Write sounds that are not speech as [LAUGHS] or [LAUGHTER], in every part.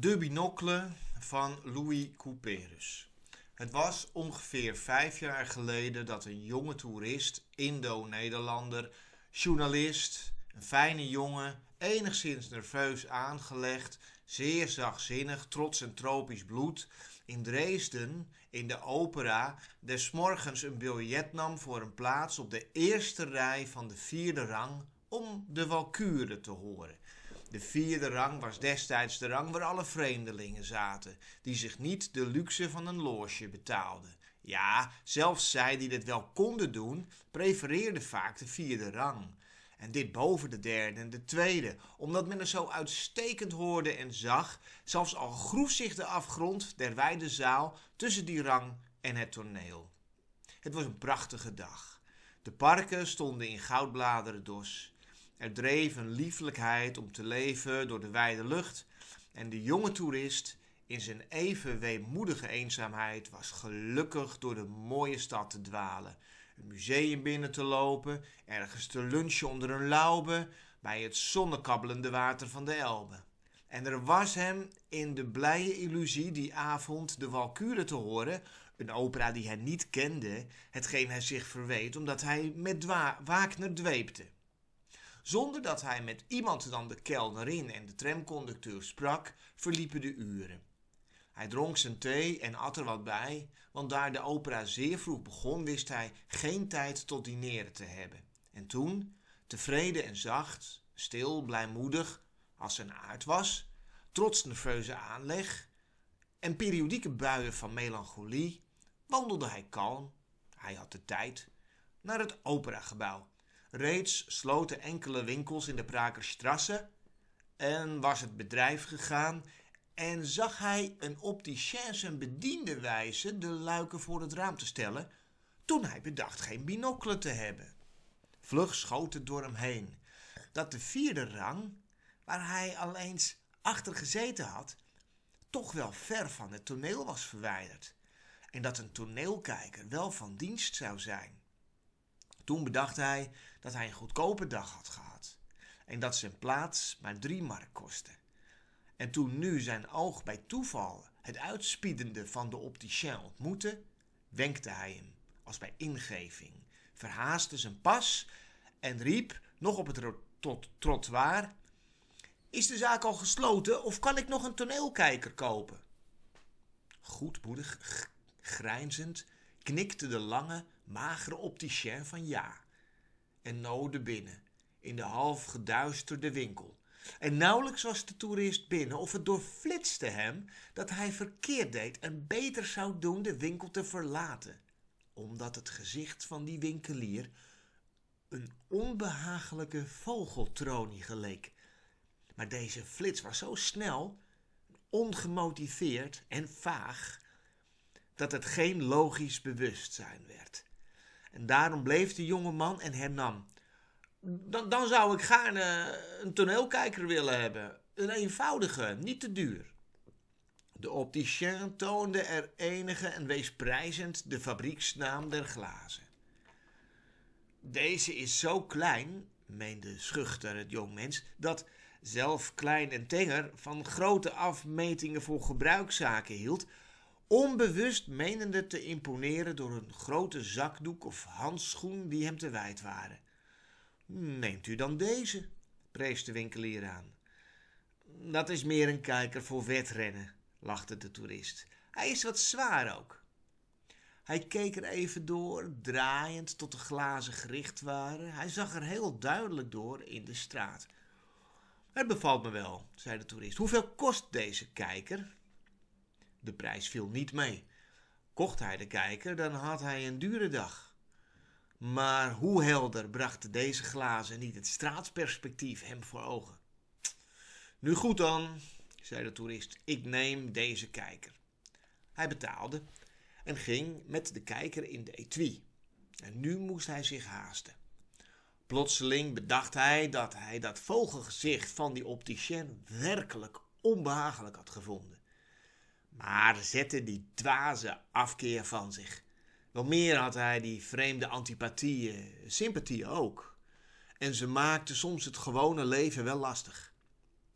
De binocle van Louis Couperus. Het was ongeveer vijf jaar geleden dat een jonge toerist, Indo-Nederlander, journalist, een fijne jongen, enigszins nerveus aangelegd, zeer zachtzinnig, trots en tropisch bloed, in Dresden, in de opera, des morgens een biljet nam voor een plaats op de eerste rij van de vierde rang om de Valkuren te horen de vierde rang was destijds de rang waar alle vreemdelingen zaten, die zich niet de luxe van een loge betaalden. Ja, zelfs zij die dit wel konden doen, prefereerden vaak de vierde rang. En dit boven de derde en de tweede, omdat men er zo uitstekend hoorde en zag, zelfs al groef zich de afgrond der wijde zaal tussen die rang en het toneel. Het was een prachtige dag. De parken stonden in goudbladeren dos. Er dreef een liefelijkheid om te leven door de wijde lucht. En de jonge toerist in zijn even weemoedige eenzaamheid was gelukkig door de mooie stad te dwalen. Een museum binnen te lopen, ergens te lunchen onder een laube, bij het zonnekabbelende water van de Elbe. En er was hem in de blije illusie die avond de Walkure te horen, een opera die hij niet kende, hetgeen hij zich verweet omdat hij met Wagner dweepte. Zonder dat hij met iemand dan de kelnerin en de tramconducteur sprak, verliepen de uren. Hij dronk zijn thee en at er wat bij, want daar de opera zeer vroeg begon, wist hij geen tijd tot dineren te hebben. En toen, tevreden en zacht, stil, blijmoedig, als zijn aard was, trots nerveuze aanleg en periodieke buien van melancholie, wandelde hij kalm, hij had de tijd, naar het operagebouw reeds sloten enkele winkels in de Prakerstrasse en was het bedrijf gegaan en zag hij een opticien en bediende wijzen de luiken voor het raam te stellen, toen hij bedacht geen binocle te hebben. Vlug schoot het door hem heen dat de vierde rang, waar hij al eens achter gezeten had, toch wel ver van het toneel was verwijderd en dat een toneelkijker wel van dienst zou zijn. Toen bedacht hij dat hij een goedkope dag had gehad en dat zijn plaats maar drie mark kostte. En toen nu zijn oog bij toeval het uitspiedende van de opticien ontmoette, wenkte hij hem als bij ingeving, verhaastte zijn pas en riep nog op het tot trottoir: Is de zaak al gesloten of kan ik nog een toneelkijker kopen? Goedmoedig, grijnzend, knikte de lange, magere opticien van ja en noden binnen, in de half geduisterde winkel. En nauwelijks was de toerist binnen of het doorflitste hem dat hij verkeerd deed en beter zou doen de winkel te verlaten, omdat het gezicht van die winkelier een onbehagelijke vogeltronie geleek. Maar deze flits was zo snel, ongemotiveerd en vaag dat het geen logisch bewustzijn werd. En daarom bleef de jonge man en hernam. Dan, dan zou ik gaarne een toneelkijker willen hebben. Een eenvoudige, niet te duur. De opticien toonde er enige en wees prijzend de fabrieksnaam der glazen. Deze is zo klein, meende schuchter het jongmens, dat zelf klein en tenger van grote afmetingen voor gebruikszaken hield, onbewust menende te imponeren door een grote zakdoek of handschoen die hem te wijd waren. Neemt u dan deze, prees de winkelier aan. Dat is meer een kijker voor wedrennen, lachte de toerist. Hij is wat zwaar ook. Hij keek er even door, draaiend tot de glazen gericht waren. Hij zag er heel duidelijk door in de straat. Het bevalt me wel, zei de toerist. Hoeveel kost deze kijker? De prijs viel niet mee. Kocht hij de kijker, dan had hij een dure dag. Maar hoe helder brachten deze glazen niet het straatsperspectief hem voor ogen? Nu goed dan, zei de toerist, ik neem deze kijker. Hij betaalde en ging met de kijker in de etui. En nu moest hij zich haasten. Plotseling bedacht hij dat hij dat vogelgezicht van die opticien werkelijk onbehagelijk had gevonden maar zette die dwaze afkeer van zich. Wel meer had hij die vreemde antipathieën, eh, sympathie ook. En ze maakte soms het gewone leven wel lastig.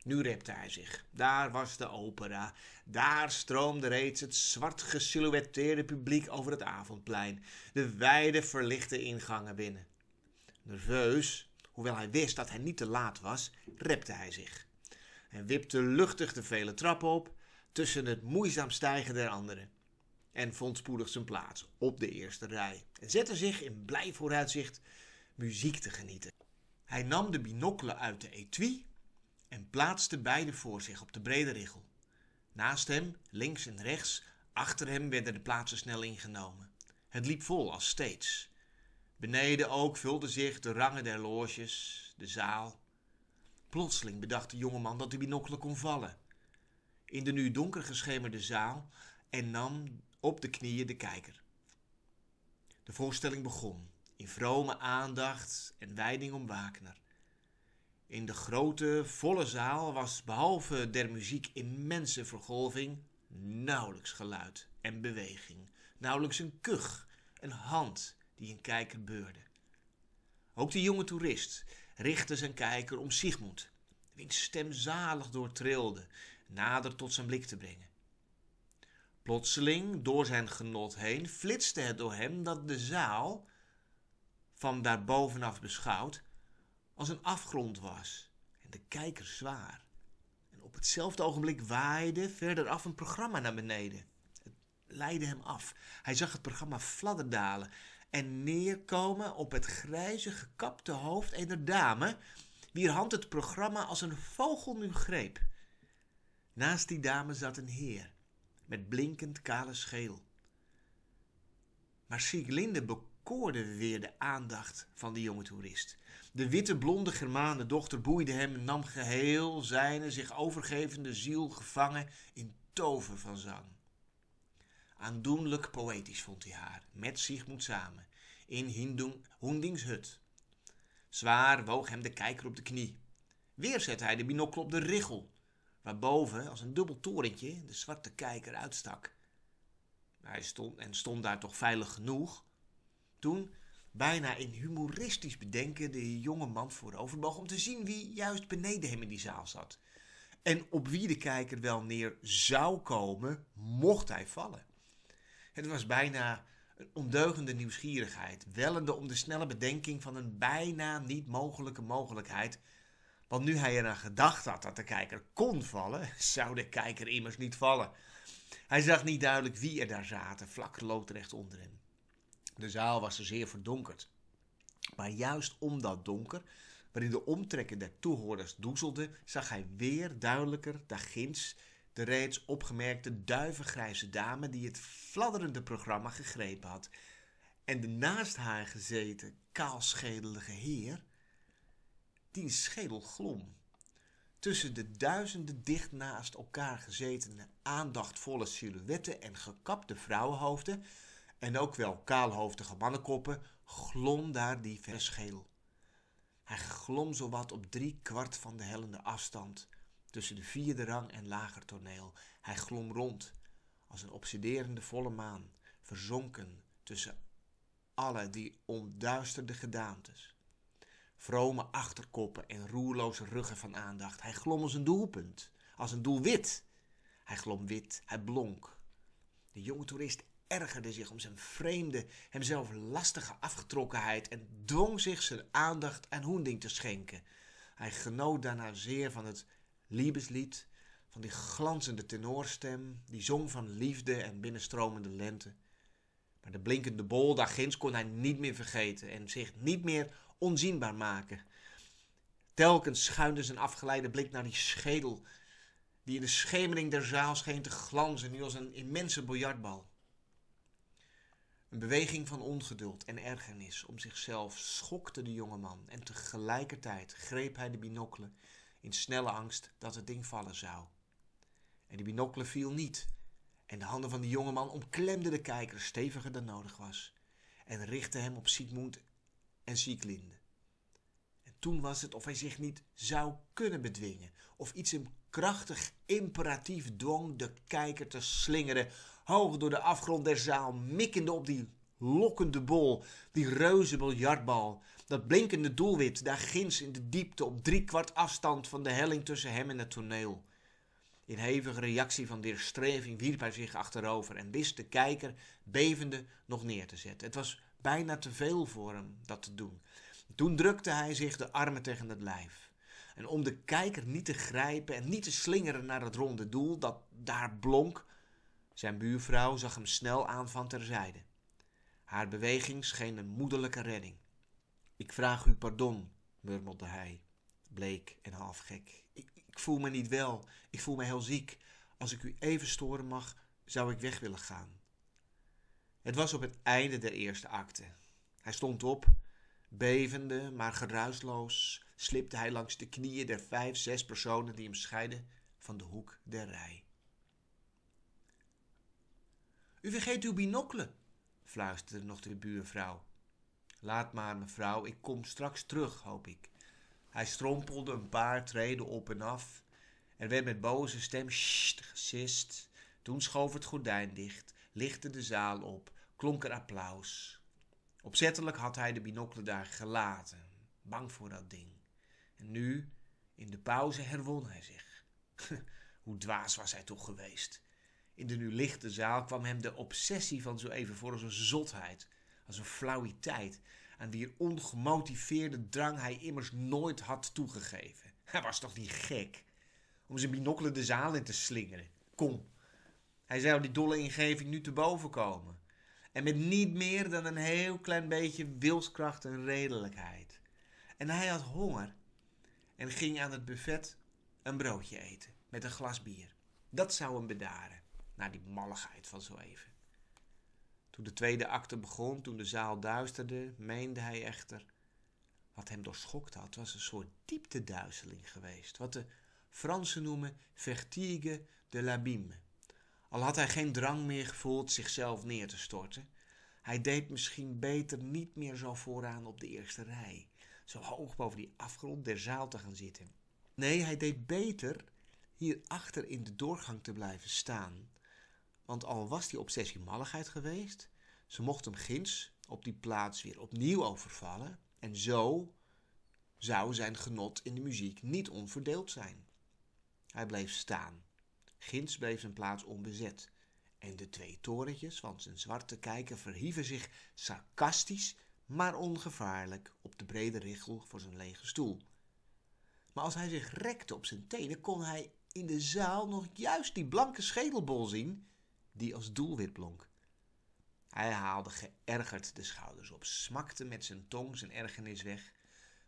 Nu repte hij zich. Daar was de opera. Daar stroomde reeds het zwart gesilhouetteerde publiek over het avondplein, de wijde verlichte ingangen binnen. Nerveus, hoewel hij wist dat hij niet te laat was, repte hij zich. Hij wipte luchtig de vele trappen op tussen het moeizaam stijgen der anderen. En vond spoedig zijn plaats op de eerste rij en zette zich in blij vooruitzicht muziek te genieten. Hij nam de binocle uit de etui en plaatste beide voor zich op de brede richel. Naast hem, links en rechts, achter hem werden de plaatsen snel ingenomen. Het liep vol als steeds. Beneden ook vulden zich de rangen der loges, de zaal. Plotseling bedacht de jongeman dat de binocle kon vallen in de nu donker geschemerde zaal en nam op de knieën de kijker. De voorstelling begon, in vrome aandacht en wijding om Wagner. In de grote, volle zaal was behalve der muziek immense vergolving nauwelijks geluid en beweging, nauwelijks een kuch, een hand die een kijker beurde. Ook de jonge toerist richtte zijn kijker om Sigmund, wiens stem zalig doortrilde nader tot zijn blik te brengen. Plotseling, door zijn genot heen, flitste het door hem dat de zaal, van daarbovenaf beschouwd, als een afgrond was en de kijker zwaar. En op hetzelfde ogenblik waaide verder af een programma naar beneden. Het leidde hem af. Hij zag het programma fladderdalen en neerkomen op het grijze gekapte hoofd eener dame, wier hand het programma als een vogel nu greep. Naast die dame zat een heer met blinkend kale scheel. Maar Sieglinde bekoorde weer de aandacht van de jonge toerist. De witte blonde Germaanse dochter boeide hem en nam geheel zijne zich overgevende ziel gevangen in tover van zang. Aandoenlijk poëtisch vond hij haar, met Sigmund samen, in Hindung, Zwaar woog hem de kijker op de knie. Weer zette hij de binokkel op de richel waarboven als een dubbel torentje de zwarte kijker uitstak. Hij stond en stond daar toch veilig genoeg. Toen, bijna in humoristisch bedenken, de jonge man vooroverboog om te zien wie juist beneden hem in die zaal zat. En op wie de kijker wel neer zou komen, mocht hij vallen. Het was bijna een ondeugende nieuwsgierigheid, wellende om de snelle bedenking van een bijna niet mogelijke mogelijkheid want nu hij eraan gedacht had dat de kijker kon vallen, [LAUGHS] zou de kijker immers niet vallen. Hij zag niet duidelijk wie er daar zaten, vlak loodrecht onder hem. De zaal was er zeer verdonkerd. Maar juist om dat donker, waarin de omtrekken der toehoorders doezelden, zag hij weer duidelijker daarginds de reeds opgemerkte duivengrijze dame die het fladderende programma gegrepen had. En de naast haar gezeten kaalschedelige heer diens schedel glom. Tussen de duizenden dicht naast elkaar gezetene aandachtvolle silhouetten en gekapte vrouwenhoofden en ook wel kaalhoofdige mannenkoppen glom daar die verre schedel. Hij glom zowat op drie kwart van de hellende afstand tussen de vierde rang en lager toneel. Hij glom rond als een obsiderende volle maan, verzonken tussen alle die onduisterde gedaantes vrome achterkoppen en roerloze ruggen van aandacht. Hij glom als een doelpunt, als een doelwit. Hij glom wit, hij blonk. De jonge toerist ergerde zich om zijn vreemde, hemzelf lastige afgetrokkenheid en dwong zich zijn aandacht aan Hoending te schenken. Hij genoot daarna zeer van het liebeslied, van die glanzende tenorstem, die zong van liefde en binnenstromende lente. Maar de blinkende bol daar kon hij niet meer vergeten en zich niet meer onzienbaar maken. Telkens schuinde zijn afgeleide blik naar die schedel, die in de schemering der zaal scheen te glanzen, nu als een immense biljartbal. Een beweging van ongeduld en ergernis om zichzelf schokte de jonge man en tegelijkertijd greep hij de binocle in snelle angst dat het ding vallen zou. En die binocle viel niet en de handen van de jonge man omklemden de kijker steviger dan nodig was en richtte hem op Sigmund en ziek En toen was het of hij zich niet zou kunnen bedwingen, of iets hem krachtig imperatief dwong de kijker te slingeren, hoog door de afgrond der zaal, mikkende op die lokkende bol, die reuze biljartbal, dat blinkende doelwit daar ginds in de diepte op driekwart afstand van de helling tussen hem en het toneel. In hevige reactie van weerstreving wierp hij zich achterover en wist de kijker bevende nog neer te zetten. Het was bijna te veel voor hem dat te doen. Toen drukte hij zich de armen tegen het lijf. En om de kijker niet te grijpen en niet te slingeren naar het ronde doel dat daar blonk, zijn buurvrouw zag hem snel aan van terzijde. Haar beweging scheen een moederlijke redding. Ik vraag u pardon, murmelde hij, bleek en half gek. Ik, ik voel me niet wel, ik voel me heel ziek. Als ik u even storen mag, zou ik weg willen gaan. Het was op het einde der eerste acte. Hij stond op, bevende, maar geruisloos slipte hij langs de knieën der vijf, zes personen die hem scheiden van de hoek der rij. U vergeet uw binocle, fluisterde nog de buurvrouw. Laat maar, mevrouw, ik kom straks terug, hoop ik. Hij strompelde een paar treden op en af. en werd met boze stem sst gesist. Toen schoof het gordijn dicht, lichtte de zaal op klonk er applaus. Opzettelijk had hij de binocle daar gelaten, bang voor dat ding. En nu, in de pauze, herwon hij zich. [LAUGHS] Hoe dwaas was hij toch geweest? In de nu lichte zaal kwam hem de obsessie van zo even voor als een zotheid, als een flauwiteit, aan wier ongemotiveerde drang hij immers nooit had toegegeven. Hij was toch niet gek om zijn binocle de zaal in te slingeren? Kom, hij zou die dolle ingeving nu te boven komen. En met niet meer dan een heel klein beetje wilskracht en redelijkheid. En hij had honger en ging aan het buffet een broodje eten met een glas bier. Dat zou hem bedaren, na nou, die malligheid van zo even. Toen de tweede acte begon, toen de zaal duisterde, meende hij echter. Wat hem doorschokt had, was een soort diepteduizeling geweest. Wat de Fransen noemen vertige de l'abîme. Al had hij geen drang meer gevoeld zichzelf neer te storten. Hij deed misschien beter niet meer zo vooraan op de eerste rij, zo hoog boven die afgrond der zaal te gaan zitten. Nee, hij deed beter hierachter in de doorgang te blijven staan. Want al was die obsessie malligheid geweest, ze mocht hem ginds op die plaats weer opnieuw overvallen. En zo zou zijn genot in de muziek niet onverdeeld zijn. Hij bleef staan Ginds bleef zijn plaats onbezet. En de twee torentjes van zijn zwarte kijker verhieven zich sarcastisch, maar ongevaarlijk, op de brede richel voor zijn lege stoel. Maar als hij zich rekte op zijn tenen, kon hij in de zaal nog juist die blanke schedelbol zien die als doelwit blonk. Hij haalde geërgerd de schouders op, smakte met zijn tong zijn ergernis weg,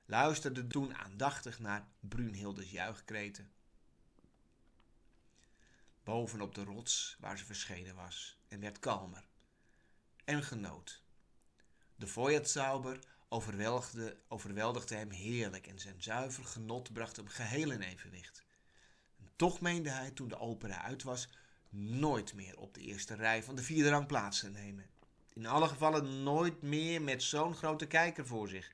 luisterde toen aandachtig naar Brunhildes juichkreten bovenop de rots waar ze verschenen was en werd kalmer. En genoot. De Feuerzauber overweldigde, overweldigde hem heerlijk en zijn zuiver genot bracht hem geheel in evenwicht. toch meende hij toen de opera uit was nooit meer op de eerste rij van de vierde rang plaats te nemen. In alle gevallen nooit meer met zo'n grote kijker voor zich.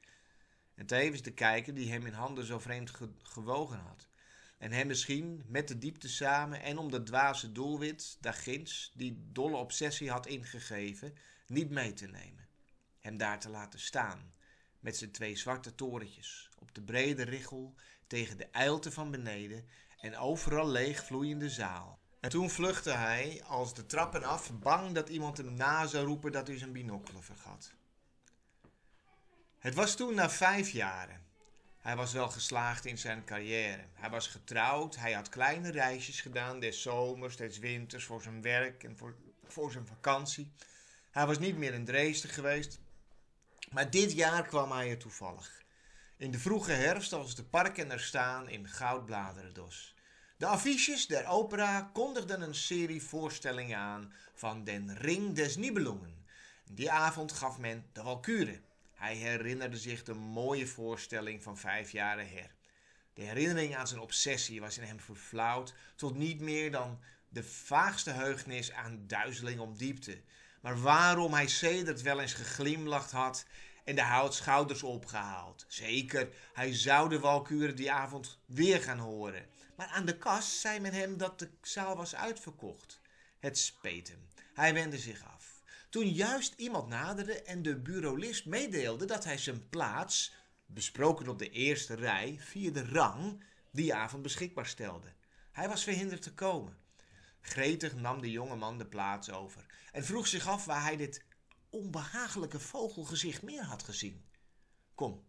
En tevens de kijker die hem in handen zo vreemd gewogen had. En hem misschien met de diepte samen en om dat dwaze doelwit, daar ginds, die dolle obsessie had ingegeven, niet mee te nemen. Hem daar te laten staan, met zijn twee zwarte torentjes, op de brede richel, tegen de eilte van beneden en overal leeg vloeiende zaal. En toen vluchtte hij, als de trappen af, bang dat iemand hem na zou roepen dat hij zijn binocle vergat. Het was toen na vijf jaren hij was wel geslaagd in zijn carrière. Hij was getrouwd, hij had kleine reisjes gedaan, des zomers, des winters, voor zijn werk en voor, voor zijn vakantie. Hij was niet meer in Dresden geweest. Maar dit jaar kwam hij er toevallig. In de vroege herfst was de parken er staan in goudbladerendos. De affiches der opera kondigden een serie voorstellingen aan van Den Ring des Nibelungen. Die avond gaf men de Walkure. Hij herinnerde zich de mooie voorstelling van vijf jaren her. De herinnering aan zijn obsessie was in hem verflauwd tot niet meer dan de vaagste heugnis aan duizeling om diepte. Maar waarom hij sedert wel eens geglimlacht had en de hout schouders opgehaald. Zeker, hij zou de walkuren die avond weer gaan horen. Maar aan de kas zei men hem dat de zaal was uitverkocht. Het speet hem. Hij wendde zich af. Toen juist iemand naderde en de bureaulist meedeelde dat hij zijn plaats, besproken op de eerste rij, vierde rang, die avond beschikbaar stelde. Hij was verhinderd te komen. Gretig nam de jonge man de plaats over en vroeg zich af waar hij dit onbehagelijke vogelgezicht meer had gezien. Kom,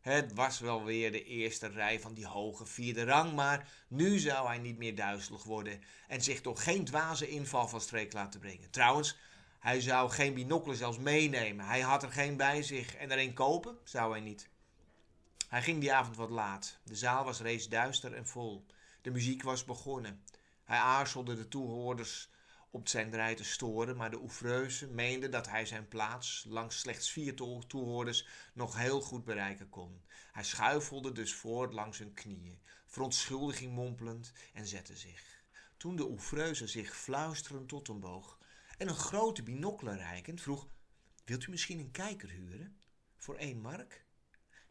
het was wel weer de eerste rij van die hoge vierde rang, maar nu zou hij niet meer duizelig worden en zich door geen dwaze inval van streek laten brengen. Trouwens, hij zou geen binocle zelfs meenemen. Hij had er geen bij zich. En er een kopen zou hij niet. Hij ging die avond wat laat. De zaal was reeds duister en vol. De muziek was begonnen. Hij aarzelde de toehoorders op zijn draai te storen, maar de ouvreuze meende dat hij zijn plaats langs slechts vier toehoorders nog heel goed bereiken kon. Hij schuifelde dus voort langs hun knieën, verontschuldiging mompelend en zette zich. Toen de ouvreuze zich fluisterend tot hem boog, en een grote binocle reikend vroeg: Wilt u misschien een kijker huren? Voor één mark?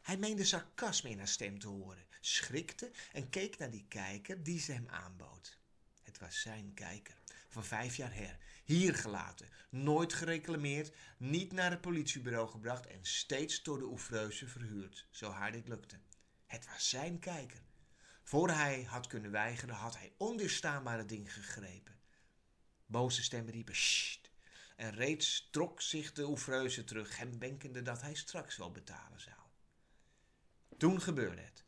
Hij meende sarcasme in haar stem te horen, schrikte en keek naar die kijker die ze hem aanbood. Het was zijn kijker, van vijf jaar her, hier gelaten, nooit gereclameerd, niet naar het politiebureau gebracht en steeds door de oefreuze verhuurd, zo haar dit lukte. Het was zijn kijker. Voor hij had kunnen weigeren, had hij onweerstaanbare ding gegrepen. Boze stemmen riepen sst. En reeds trok zich de oefreuze terug, en wenkende dat hij straks wel betalen zou. Toen gebeurde het.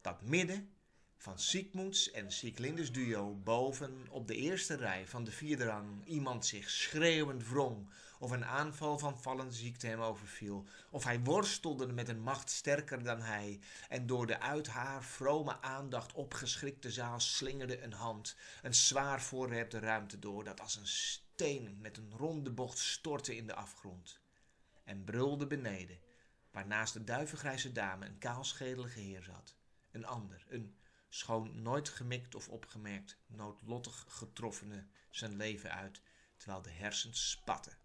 Dat midden van Siegmunds en Sieklinders duo boven op de eerste rij van de vierde rang iemand zich schreeuwend wrong of een aanval van vallende ziekte hem overviel, of hij worstelde met een macht sterker dan hij, en door de uit haar vrome aandacht opgeschrikte zaal slingerde een hand, een zwaar voorwerp de ruimte door, dat als een steen met een ronde bocht stortte in de afgrond, en brulde beneden, waarnaast de duivengrijze dame een kaalschedelige heer zat, een ander, een schoon nooit gemikt of opgemerkt, noodlottig getroffene zijn leven uit, terwijl de hersens spatten.